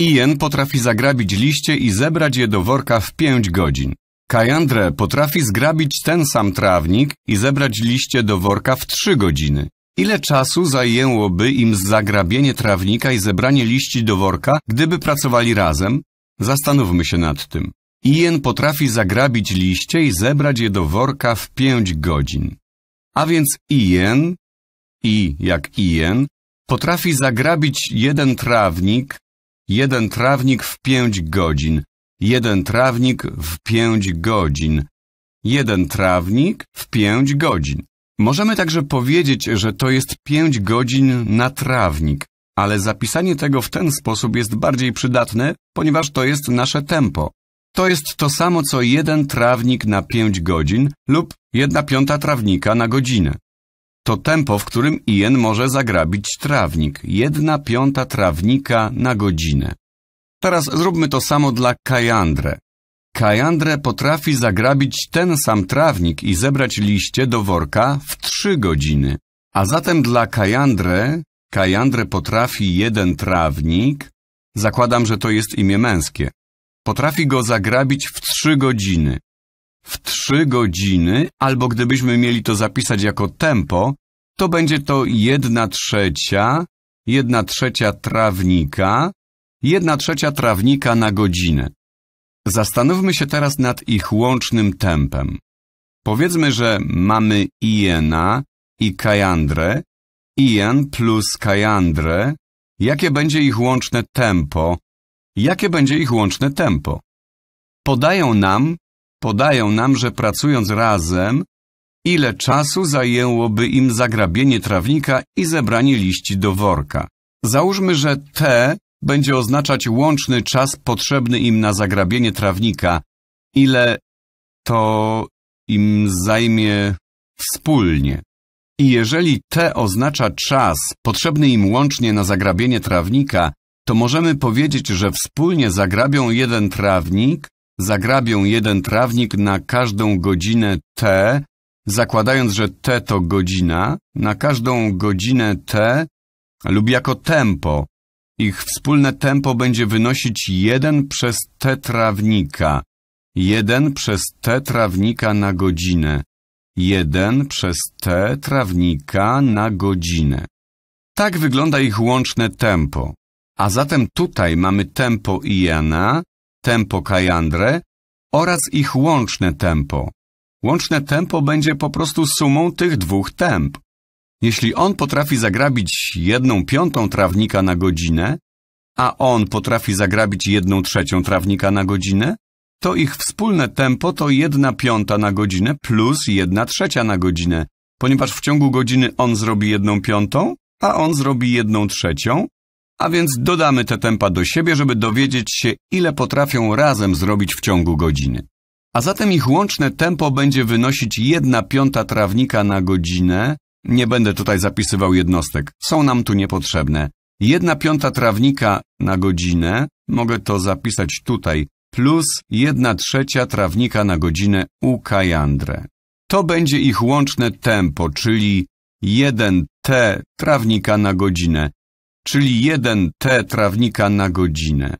Ian potrafi zagrabić liście i zebrać je do worka w pięć godzin. Kajandre potrafi zgrabić ten sam trawnik i zebrać liście do worka w trzy godziny. Ile czasu zajęłoby im zagrabienie trawnika i zebranie liści do worka, gdyby pracowali razem? Zastanówmy się nad tym. Ian potrafi zagrabić liście i zebrać je do worka w pięć godzin. A więc Ian, I jak Ian, potrafi zagrabić jeden trawnik Jeden trawnik w pięć godzin. Jeden trawnik w pięć godzin. Jeden trawnik w pięć godzin. Możemy także powiedzieć, że to jest pięć godzin na trawnik, ale zapisanie tego w ten sposób jest bardziej przydatne, ponieważ to jest nasze tempo. To jest to samo co jeden trawnik na pięć godzin lub jedna piąta trawnika na godzinę to tempo, w którym Ian może zagrabić trawnik. Jedna piąta trawnika na godzinę. Teraz zróbmy to samo dla Kajandre. Kajandre potrafi zagrabić ten sam trawnik i zebrać liście do worka w trzy godziny. A zatem dla Kajandre, Kajandre potrafi jeden trawnik, zakładam, że to jest imię męskie, potrafi go zagrabić w trzy godziny w trzy godziny, albo gdybyśmy mieli to zapisać jako tempo, to będzie to jedna trzecia, jedna trzecia trawnika, jedna trzecia trawnika na godzinę. Zastanówmy się teraz nad ich łącznym tempem. Powiedzmy, że mamy Iena i Kajandrę, Ien plus Kajandrę, jakie będzie ich łączne tempo, jakie będzie ich łączne tempo. Podają nam, Podają nam, że pracując razem, ile czasu zajęłoby im zagrabienie trawnika i zebranie liści do worka. Załóżmy, że T będzie oznaczać łączny czas potrzebny im na zagrabienie trawnika, ile to im zajmie wspólnie. I jeżeli T oznacza czas potrzebny im łącznie na zagrabienie trawnika, to możemy powiedzieć, że wspólnie zagrabią jeden trawnik zagrabią jeden trawnik na każdą godzinę T, zakładając, że T to godzina, na każdą godzinę T lub jako tempo. Ich wspólne tempo będzie wynosić 1 przez T trawnika, 1 przez T trawnika na godzinę, 1 przez T trawnika na godzinę. Tak wygląda ich łączne tempo. A zatem tutaj mamy tempo Iana, tempo kajandre oraz ich łączne tempo. Łączne tempo będzie po prostu sumą tych dwóch temp. Jeśli on potrafi zagrabić jedną piątą trawnika na godzinę, a on potrafi zagrabić jedną trzecią trawnika na godzinę, to ich wspólne tempo to jedna piąta na godzinę plus jedna trzecia na godzinę, ponieważ w ciągu godziny on zrobi jedną piątą, a on zrobi jedną trzecią, a więc dodamy te tempa do siebie, żeby dowiedzieć się, ile potrafią razem zrobić w ciągu godziny. A zatem ich łączne tempo będzie wynosić 1 piąta trawnika na godzinę. Nie będę tutaj zapisywał jednostek, są nam tu niepotrzebne. 1 piąta trawnika na godzinę, mogę to zapisać tutaj, plus 1 trzecia trawnika na godzinę u Kajandrę. To będzie ich łączne tempo, czyli 1 t trawnika na godzinę czyli 1 t trawnika na godzinę.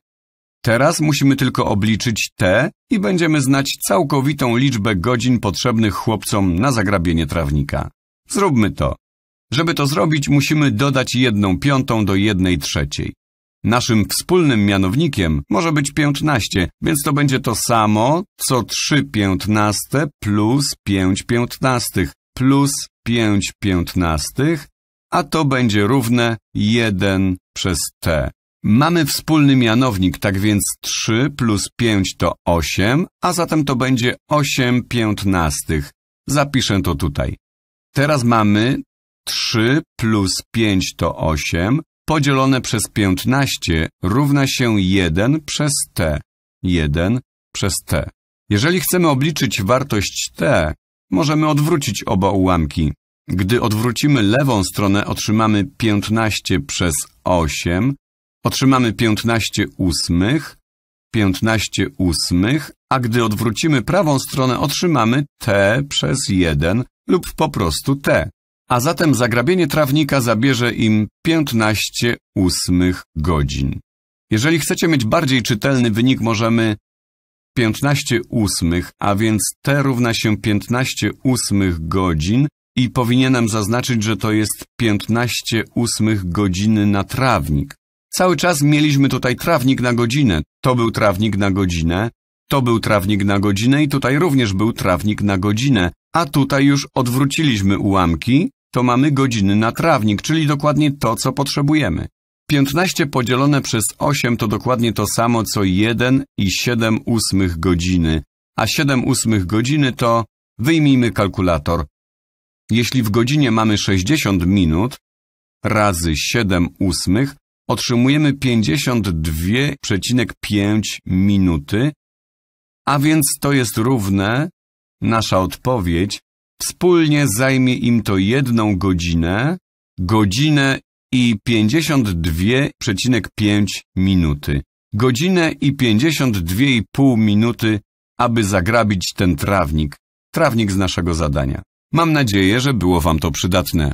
Teraz musimy tylko obliczyć t i będziemy znać całkowitą liczbę godzin potrzebnych chłopcom na zagrabienie trawnika. Zróbmy to. Żeby to zrobić, musimy dodać jedną piątą do jednej trzeciej. Naszym wspólnym mianownikiem może być 15, więc to będzie to samo, co 3 piętnaste plus 5 piętnastych plus 5 piętnastych a to będzie równe 1 przez t. Mamy wspólny mianownik, tak więc 3 plus 5 to 8, a zatem to będzie 8 piętnastych. Zapiszę to tutaj. Teraz mamy 3 plus 5 to 8 podzielone przez 15 równa się 1 przez t. 1 przez t. Jeżeli chcemy obliczyć wartość t, możemy odwrócić oba ułamki. Gdy odwrócimy lewą stronę, otrzymamy 15 przez 8, otrzymamy 15 ósmych, 15 ósmych, a gdy odwrócimy prawą stronę, otrzymamy t przez 1 lub po prostu t. A zatem zagrabienie trawnika zabierze im 15 ósmych godzin. Jeżeli chcecie mieć bardziej czytelny wynik, możemy 15 ósmych, a więc t równa się 15 ósmych godzin i powinienem zaznaczyć, że to jest 15 ósmych godziny na trawnik. Cały czas mieliśmy tutaj trawnik na godzinę. To był trawnik na godzinę, to był trawnik na godzinę i tutaj również był trawnik na godzinę. A tutaj już odwróciliśmy ułamki, to mamy godziny na trawnik, czyli dokładnie to, co potrzebujemy. 15 podzielone przez 8 to dokładnie to samo, co 1 i 7 ósmych godziny. A 7 ósmych godziny to, wyjmijmy kalkulator, jeśli w godzinie mamy 60 minut, razy 7 ósmych, otrzymujemy 52,5 minuty, a więc to jest równe, nasza odpowiedź, wspólnie zajmie im to jedną godzinę, godzinę i 52,5 minuty. Godzinę i 52,5 minuty, aby zagrabić ten trawnik, trawnik z naszego zadania. Mam nadzieję, że było wam to przydatne.